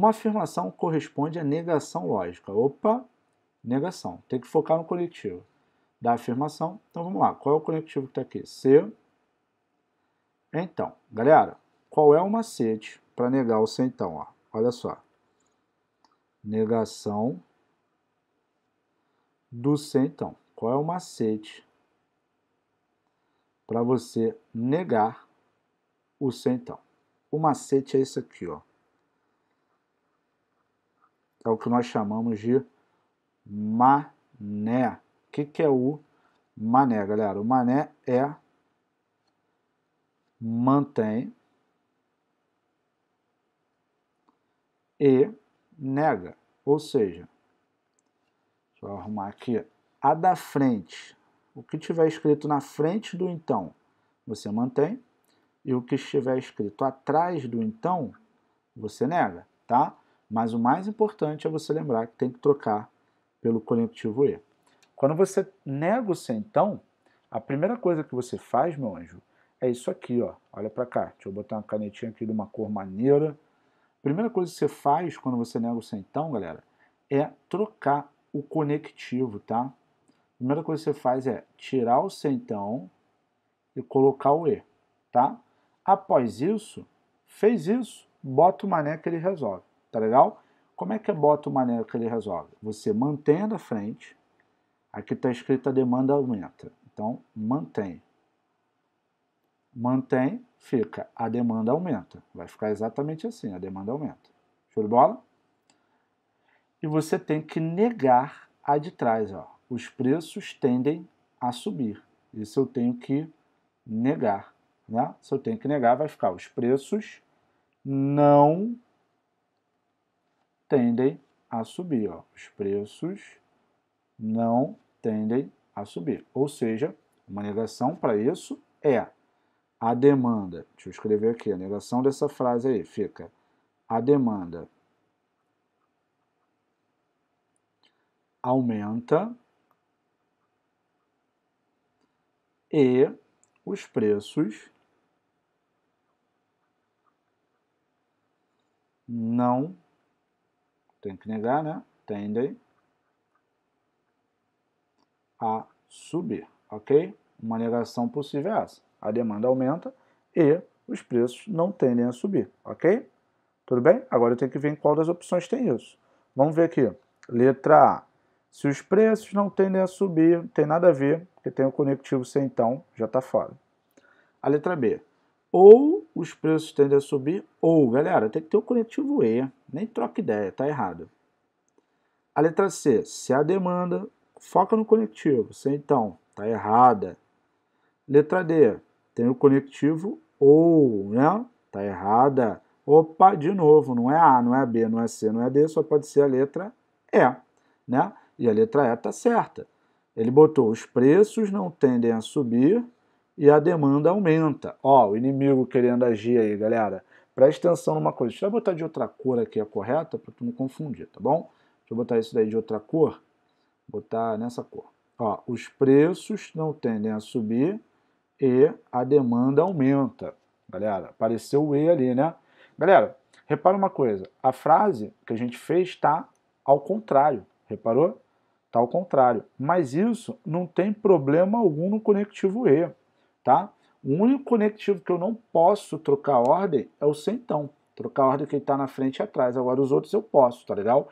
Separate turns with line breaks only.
Uma afirmação corresponde à negação lógica. Opa, negação. Tem que focar no conectivo da afirmação. Então vamos lá. Qual é o conectivo que está aqui? C. Então, galera, qual é o macete para negar o C então? Ó? Olha só. Negação do C então. Qual é o macete para você negar o C então? O macete é esse aqui, ó é o que nós chamamos de mané. O que, que é o mané, galera? O mané é mantém e nega. Ou seja, só arrumar aqui a da frente. O que tiver escrito na frente do então, você mantém, e o que estiver escrito atrás do então, você nega, tá? Mas o mais importante é você lembrar que tem que trocar pelo conectivo E. Quando você nega o C, então, a primeira coisa que você faz, meu anjo, é isso aqui, ó. Olha para cá. Deixa eu botar uma canetinha aqui de uma cor maneira. A primeira coisa que você faz quando você nega o C, então, galera, é trocar o conectivo, tá? A primeira coisa que você faz é tirar o C, então, e colocar o E, tá? Após isso, fez isso, bota o mané que ele resolve. Tá legal? Como é que bota o maneiro que ele resolve? Você mantém na frente. Aqui está escrito a demanda aumenta. Então, mantém. Mantém, fica. A demanda aumenta. Vai ficar exatamente assim, a demanda aumenta. Show de bola? E você tem que negar a de trás. Ó. Os preços tendem a subir. Isso eu tenho que negar. Né? Se eu tenho que negar, vai ficar os preços não tendem a subir. Ó. Os preços não tendem a subir. Ou seja, uma negação para isso é a demanda. Deixa eu escrever aqui, a negação dessa frase aí fica a demanda aumenta e os preços não tem que negar, né? Tendem a subir, ok? Uma negação possível é essa. A demanda aumenta e os preços não tendem a subir, ok? Tudo bem? Agora eu tenho que ver em qual das opções tem isso. Vamos ver aqui. Letra A. Se os preços não tendem a subir, não tem nada a ver, porque tem o conectivo sem então, já está fora. A letra B ou os preços tendem a subir, ou, galera, tem que ter o um conectivo E, nem troca ideia, tá errado. A letra C, se a demanda, foca no conectivo, se então, tá errada. Letra D, tem o conectivo ou, né? Tá errada. Opa, de novo, não é A, não é B, não é C, não é D, só pode ser a letra E, né? E a letra E tá certa. Ele botou os preços não tendem a subir, e a demanda aumenta. Ó, o inimigo querendo agir aí, galera. Presta atenção numa coisa. Deixa eu botar de outra cor aqui a correta para tu não confundir, tá bom? Deixa eu botar isso daí de outra cor. Botar nessa cor. Ó, os preços não tendem a subir e a demanda aumenta. Galera, apareceu o E ali, né? Galera, repara uma coisa. A frase que a gente fez está ao contrário. Reparou? Está ao contrário. Mas isso não tem problema algum no conectivo E tá? O único conectivo que eu não posso trocar ordem é o centão. Trocar ordem que ele está na frente e atrás. Agora os outros eu posso, tá legal?